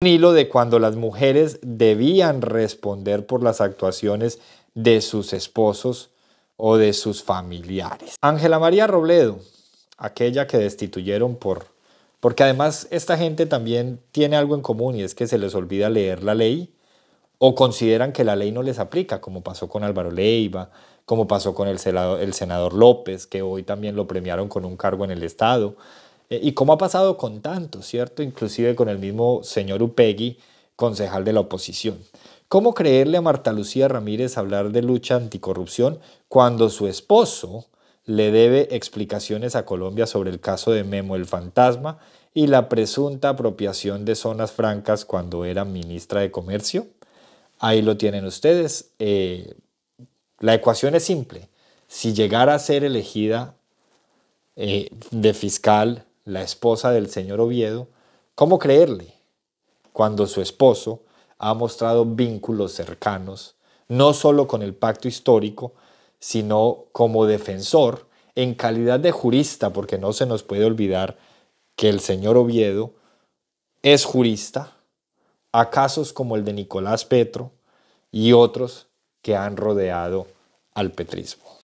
un hilo de cuando las mujeres debían responder por las actuaciones de sus esposos o de sus familiares. Ángela María Robledo, aquella que destituyeron por... Porque además esta gente también tiene algo en común y es que se les olvida leer la ley o consideran que la ley no les aplica, como pasó con Álvaro Leiva, como pasó con el el senador López, que hoy también lo premiaron con un cargo en el Estado, eh, y cómo ha pasado con tanto, ¿cierto? Inclusive con el mismo señor Upegui, concejal de la oposición. ¿Cómo creerle a Marta Lucía Ramírez hablar de lucha anticorrupción cuando su esposo le debe explicaciones a Colombia sobre el caso de Memo el Fantasma y la presunta apropiación de zonas francas cuando era ministra de Comercio? Ahí lo tienen ustedes. Eh, la ecuación es simple. Si llegara a ser elegida eh, de fiscal la esposa del señor Oviedo, ¿cómo creerle cuando su esposo ha mostrado vínculos cercanos, no solo con el pacto histórico, sino como defensor en calidad de jurista, porque no se nos puede olvidar que el señor Oviedo es jurista, a casos como el de Nicolás Petro y otros que han rodeado al petrismo.